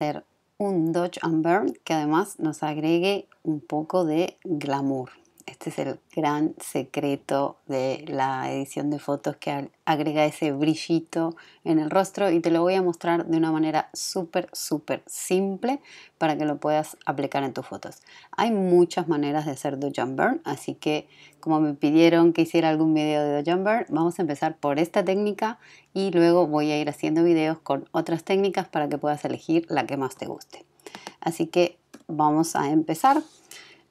hacer un Dodge and Burn que además nos agregue un poco de glamour. Este es el gran secreto de la edición de fotos que agrega ese brillito en el rostro y te lo voy a mostrar de una manera súper, súper simple para que lo puedas aplicar en tus fotos. Hay muchas maneras de hacer and Burn, así que como me pidieron que hiciera algún video de and Burn, vamos a empezar por esta técnica y luego voy a ir haciendo videos con otras técnicas para que puedas elegir la que más te guste. Así que vamos a empezar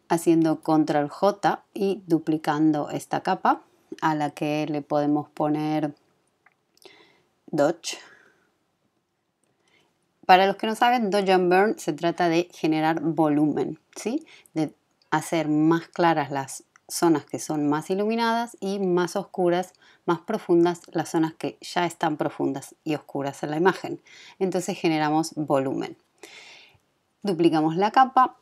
haciendo control J y duplicando esta capa a la que le podemos poner Dodge. Para los que no saben, Dodge and Burn se trata de generar volumen, ¿sí? de hacer más claras las zonas que son más iluminadas y más oscuras, más profundas las zonas que ya están profundas y oscuras en la imagen. Entonces generamos volumen. Duplicamos la capa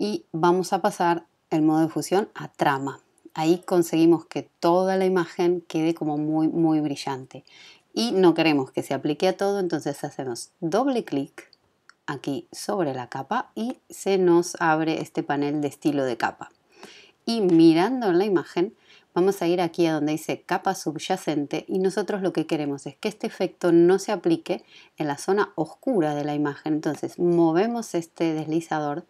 y vamos a pasar el modo de fusión a trama. Ahí conseguimos que toda la imagen quede como muy, muy brillante. Y no queremos que se aplique a todo, entonces hacemos doble clic aquí sobre la capa y se nos abre este panel de estilo de capa. Y mirando la imagen, vamos a ir aquí a donde dice capa subyacente y nosotros lo que queremos es que este efecto no se aplique en la zona oscura de la imagen. Entonces movemos este deslizador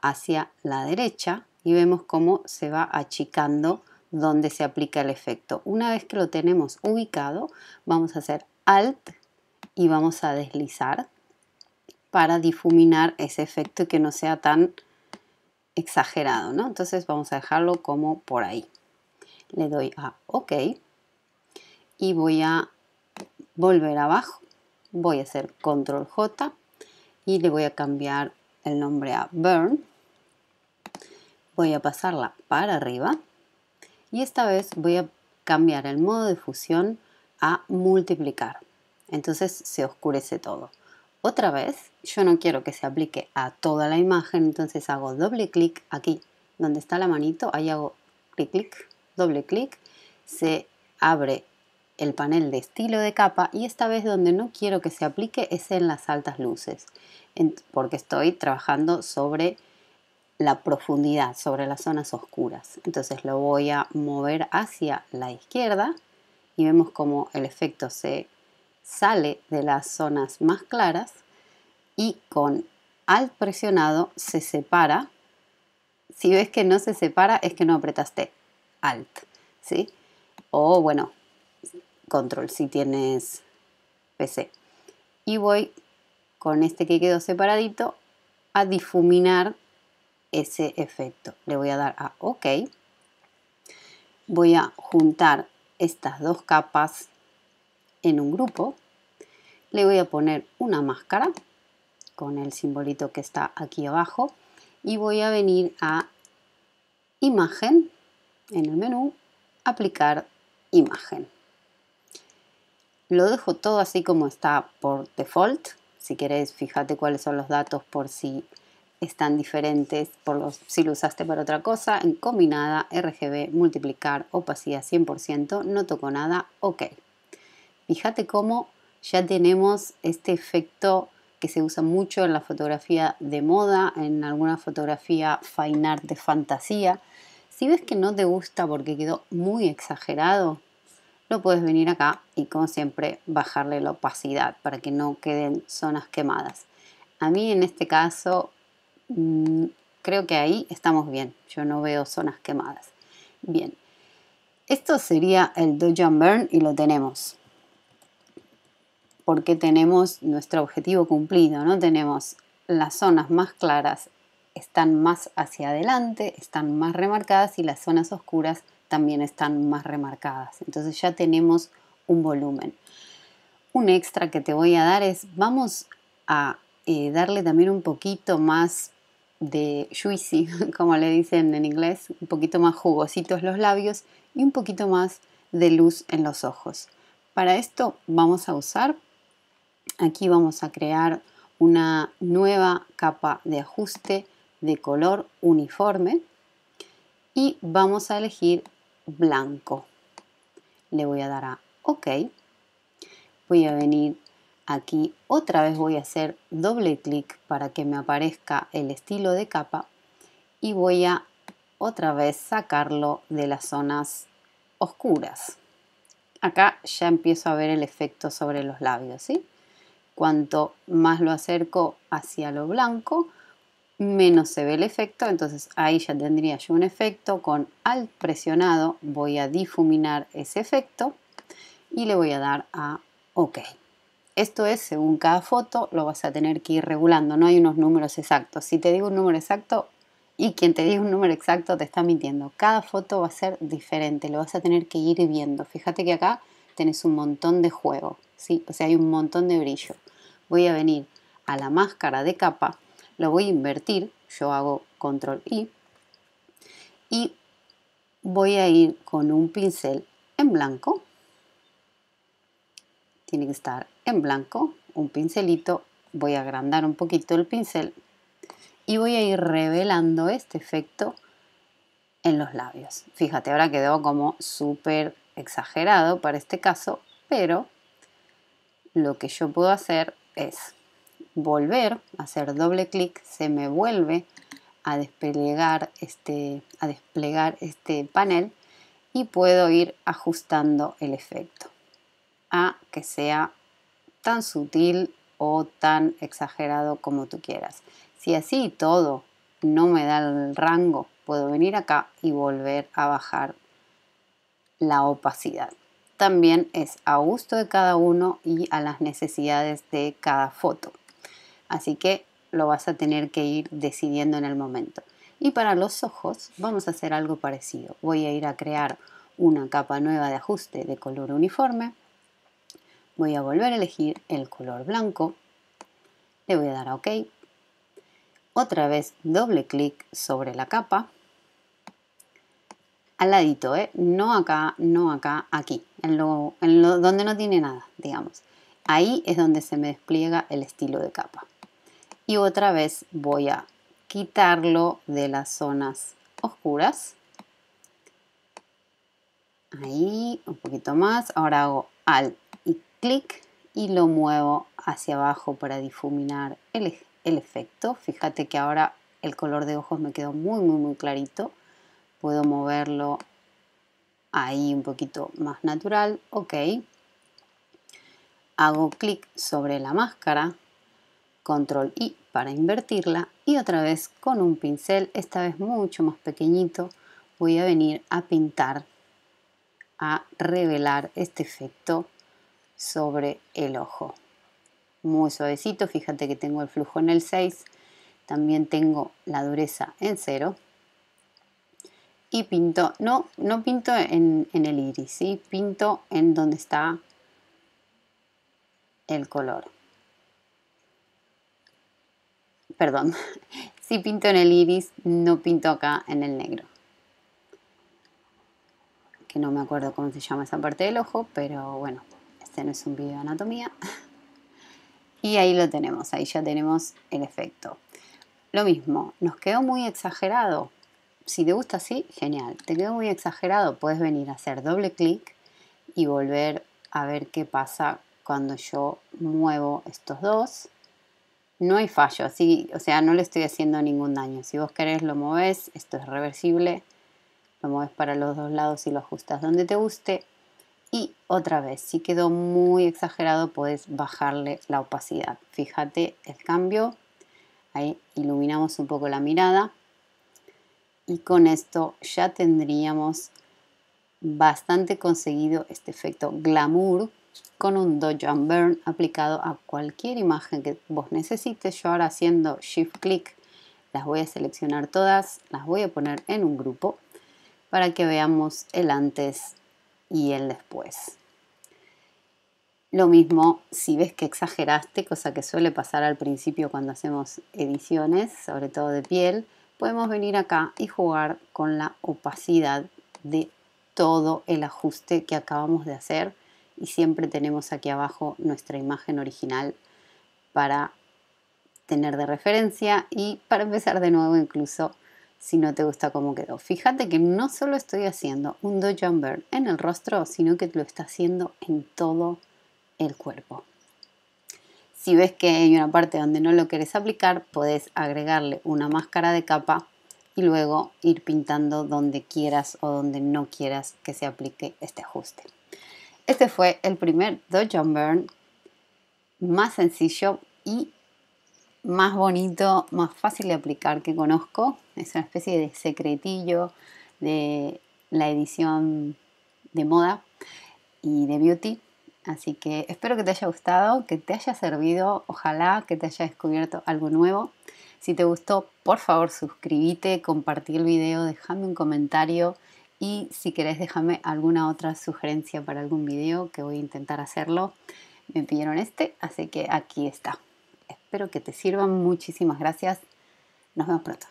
hacia la derecha y vemos cómo se va achicando donde se aplica el efecto. Una vez que lo tenemos ubicado, vamos a hacer Alt y vamos a deslizar para difuminar ese efecto que no sea tan exagerado, ¿no? Entonces vamos a dejarlo como por ahí. Le doy a OK y voy a volver abajo. Voy a hacer Control J y le voy a cambiar el nombre a Burn voy a pasarla para arriba y esta vez voy a cambiar el modo de fusión a multiplicar. Entonces se oscurece todo. Otra vez, yo no quiero que se aplique a toda la imagen, entonces hago doble clic aquí, donde está la manito, ahí hago clic, clic, doble clic, se abre el panel de estilo de capa y esta vez donde no quiero que se aplique es en las altas luces, porque estoy trabajando sobre la profundidad sobre las zonas oscuras. Entonces lo voy a mover hacia la izquierda y vemos como el efecto se sale de las zonas más claras y con alt presionado se separa. Si ves que no se separa es que no apretaste alt, ¿sí? O bueno, control si tienes PC. Y voy con este que quedó separadito a difuminar ese efecto. Le voy a dar a OK. Voy a juntar estas dos capas en un grupo. Le voy a poner una máscara con el simbolito que está aquí abajo y voy a venir a imagen en el menú aplicar imagen. Lo dejo todo así como está por default. Si queréis, fíjate cuáles son los datos por si están diferentes por los si lo usaste para otra cosa, en combinada, RGB, multiplicar, opacidad 100%, no tocó nada, ok. Fíjate cómo ya tenemos este efecto que se usa mucho en la fotografía de moda, en alguna fotografía fine art de fantasía. Si ves que no te gusta porque quedó muy exagerado, lo puedes venir acá y como siempre bajarle la opacidad para que no queden zonas quemadas. A mí en este caso Mm, creo que ahí estamos bien. Yo no veo zonas quemadas. Bien. Esto sería el Dodge Burn y lo tenemos. Porque tenemos nuestro objetivo cumplido, ¿no? Tenemos las zonas más claras están más hacia adelante, están más remarcadas y las zonas oscuras también están más remarcadas. Entonces ya tenemos un volumen. Un extra que te voy a dar es, vamos a eh, darle también un poquito más de juicy, como le dicen en inglés, un poquito más jugositos los labios y un poquito más de luz en los ojos. Para esto vamos a usar, aquí vamos a crear una nueva capa de ajuste de color uniforme y vamos a elegir blanco. Le voy a dar a OK. Voy a venir Aquí otra vez voy a hacer doble clic para que me aparezca el estilo de capa y voy a otra vez sacarlo de las zonas oscuras. Acá ya empiezo a ver el efecto sobre los labios, ¿sí? Cuanto más lo acerco hacia lo blanco, menos se ve el efecto, entonces ahí ya tendría yo un efecto con alt presionado voy a difuminar ese efecto y le voy a dar a OK. Esto es, según cada foto, lo vas a tener que ir regulando, no hay unos números exactos. Si te digo un número exacto y quien te diga un número exacto te está mintiendo, cada foto va a ser diferente, lo vas a tener que ir viendo. Fíjate que acá tenés un montón de juego, ¿sí? o sea, hay un montón de brillo. Voy a venir a la máscara de capa, lo voy a invertir, yo hago control I y voy a ir con un pincel en blanco. Tiene que estar en blanco, un pincelito, voy a agrandar un poquito el pincel y voy a ir revelando este efecto en los labios. Fíjate, ahora quedó como súper exagerado para este caso, pero lo que yo puedo hacer es volver, a hacer doble clic, se me vuelve a desplegar este, a desplegar este panel y puedo ir ajustando el efecto a que sea tan sutil o tan exagerado como tú quieras. Si así todo no me da el rango, puedo venir acá y volver a bajar la opacidad. También es a gusto de cada uno y a las necesidades de cada foto. Así que lo vas a tener que ir decidiendo en el momento. Y para los ojos vamos a hacer algo parecido. Voy a ir a crear una capa nueva de ajuste de color uniforme voy a volver a elegir el color blanco, le voy a dar a OK, otra vez doble clic sobre la capa, al ladito, ¿eh? no acá, no acá, aquí, en en donde no tiene nada, digamos. Ahí es donde se me despliega el estilo de capa. Y otra vez voy a quitarlo de las zonas oscuras. Ahí, un poquito más. Ahora hago Alt clic y lo muevo hacia abajo para difuminar e-, el, efecto. Fíjate que ahora el color de ojos me quedó muy, muy, muy clarito. Puedo moverlo ahí un poquito más natural. Ok. Hago clic sobre la máscara. Control I para invertirla. Y otra vez con un pincel, esta vez mucho más pequeñito, voy a venir a pintar, a revelar este efecto sobre el ojo. Muy suavecito, fíjate que tengo el flujo en el 6, también tengo la dureza en 0 y pinto, no, no pinto en, el iris, pinto en donde está el color. Perdón, si pinto en el iris, no pinto acá en el negro. Que no me acuerdo cómo se llama esa parte del ojo, pero bueno, este no es un video de anatomía. Y ahí lo tenemos, ahí ya tenemos el efecto. Lo mismo, nos quedó muy exagerado. Si te gusta así, genial. Te quedó muy exagerado, puedes venir a hacer doble clic y volver a ver qué pasa cuando yo muevo estos dos. No hay fallo, así, o sea, no le estoy haciendo ningún daño. Si vos querés lo mueves, esto es reversible. Lo mueves para los dos lados y lo ajustas donde te guste y otra vez, si quedó muy exagerado, puedes bajarle la opacidad. Fíjate el cambio. Ahí iluminamos un poco la mirada. Y con esto ya tendríamos bastante conseguido este efecto glamour con un Dodge and Burn aplicado a cualquier imagen que vos necesites. Yo ahora haciendo Shift Click las voy a seleccionar todas, las voy a poner en un grupo para que veamos el antes y el después. Lo mismo si ves que exageraste, cosa que suele pasar al principio cuando hacemos ediciones, sobre todo de piel, podemos venir acá y jugar con la opacidad de todo el ajuste que acabamos de hacer y siempre tenemos aquí abajo nuestra imagen original para tener de referencia y para empezar de nuevo incluso si no te gusta cómo quedó. Fíjate que no solo estoy haciendo un do burn en el rostro, sino que lo está haciendo en todo el cuerpo. Si ves que hay una parte donde no lo quieres aplicar, Puedes agregarle una máscara de capa y luego ir pintando donde quieras o donde no quieras que se aplique este ajuste. Este fue el primer and burn. más sencillo y más bonito, más fácil de aplicar que conozco. Es una especie de secretillo de la edición de moda y de beauty. Así que espero que te haya gustado, que te haya servido, ojalá que te haya descubierto algo nuevo. Si te gustó, por favor suscríbete, compartí el video, déjame un comentario y si querés déjame alguna otra sugerencia para algún video que voy a intentar hacerlo. Me pidieron este, así que aquí está. Espero que te sirvan. Muchísimas gracias. Nos vemos pronto.